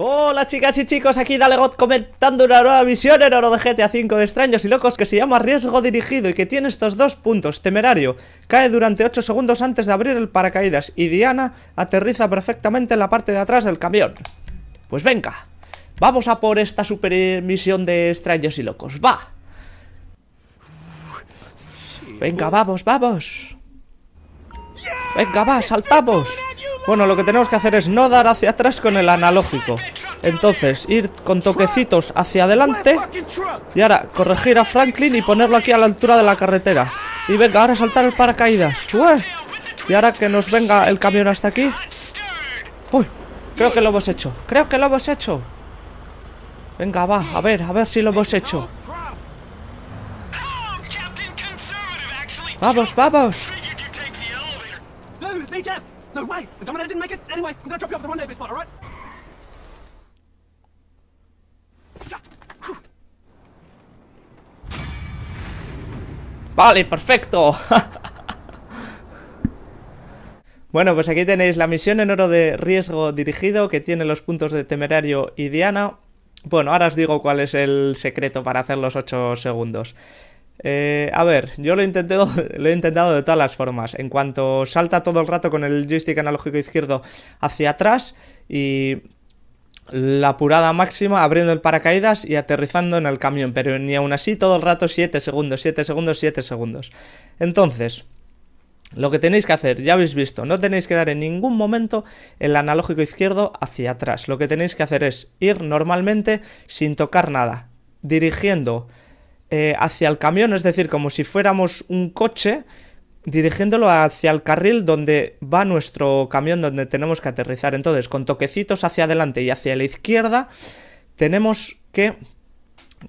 Hola chicas y chicos, aquí Dalegot comentando una nueva misión en oro de GTA V de extraños y locos que se llama Riesgo Dirigido y que tiene estos dos puntos, temerario, cae durante 8 segundos antes de abrir el paracaídas y Diana aterriza perfectamente en la parte de atrás del camión. Pues venga, vamos a por esta super misión de extraños y locos, va. Venga, vamos, vamos. Venga, va, saltamos. Bueno, lo que tenemos que hacer es no dar hacia atrás con el analógico Entonces, ir con toquecitos hacia adelante Y ahora, corregir a Franklin y ponerlo aquí a la altura de la carretera Y venga, ahora saltar el paracaídas Y ahora que nos venga el camión hasta aquí Uy, creo que lo hemos hecho Creo que lo hemos hecho Venga, va, a ver, a ver si lo hemos hecho Vamos, vamos Vale, perfecto. Bueno, pues aquí tenéis la misión en oro de riesgo dirigido que tiene los puntos de temerario y Diana. Bueno, ahora os digo cuál es el secreto para hacer los 8 segundos. Eh, a ver, yo lo he, lo he intentado de todas las formas. En cuanto salta todo el rato con el joystick analógico izquierdo hacia atrás y la apurada máxima abriendo el paracaídas y aterrizando en el camión, pero ni aún así todo el rato 7 segundos, 7 segundos, 7 segundos. Entonces, lo que tenéis que hacer, ya habéis visto, no tenéis que dar en ningún momento el analógico izquierdo hacia atrás. Lo que tenéis que hacer es ir normalmente sin tocar nada, dirigiendo eh, hacia el camión, es decir, como si fuéramos un coche dirigiéndolo hacia el carril donde va nuestro camión donde tenemos que aterrizar. Entonces, con toquecitos hacia adelante y hacia la izquierda, tenemos que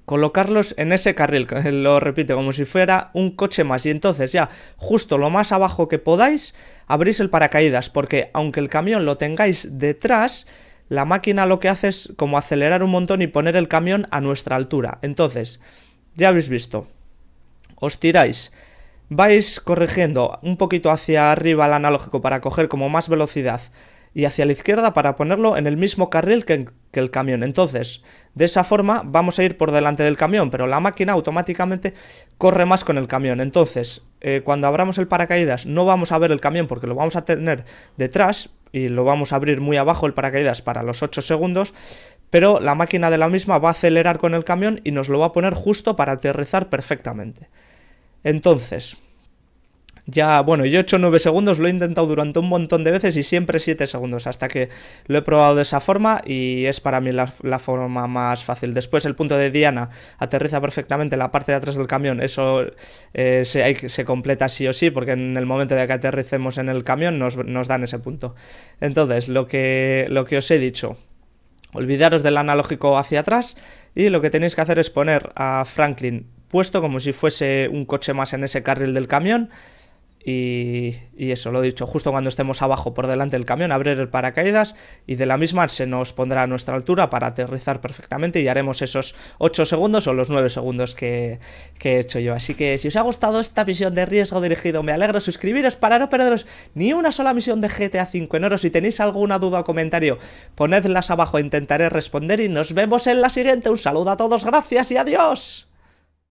colocarlos en ese carril, lo repito, como si fuera un coche más. Y entonces ya, justo lo más abajo que podáis, abrís el paracaídas, porque aunque el camión lo tengáis detrás, la máquina lo que hace es como acelerar un montón y poner el camión a nuestra altura. Entonces, ya habéis visto. Os tiráis. Vais corrigiendo un poquito hacia arriba el analógico para coger como más velocidad y hacia la izquierda para ponerlo en el mismo carril que, el camión. Entonces, de esa forma vamos a ir por delante del camión, pero la máquina automáticamente corre más con el camión. Entonces, eh, cuando abramos el paracaídas no vamos a ver el camión porque lo vamos a tener detrás y lo vamos a abrir muy abajo el paracaídas para los 8 segundos, pero la máquina de la misma va a acelerar con el camión y nos lo va a poner justo para aterrizar perfectamente. Entonces, ya, bueno, yo he hecho 9 segundos, lo he intentado durante un montón de veces y siempre 7 segundos, hasta que lo he probado de esa forma y es para mí la, forma más fácil. Después el punto de Diana aterriza perfectamente la parte de atrás del camión, eso eh, se, completa sí o sí, porque en el momento de que aterricemos en el camión nos, dan ese punto. Entonces, lo que os he dicho, Olvidaros del analógico hacia atrás y lo que tenéis que hacer es poner a Franklin puesto como si fuese un coche más en ese carril del camión y, eso, lo he dicho, justo cuando estemos abajo por delante del camión, abrir el paracaídas y de la misma se nos pondrá a nuestra altura para aterrizar perfectamente y haremos esos 8 segundos o los 9 segundos que, he hecho yo. Así que si os ha gustado esta visión de riesgo dirigido, me alegro suscribiros para no perderos ni una sola misión de GTA 5 en oro. Si tenéis alguna duda o comentario, ponedlas abajo, intentaré responder y nos vemos en la siguiente. Un saludo a todos, gracias y adiós.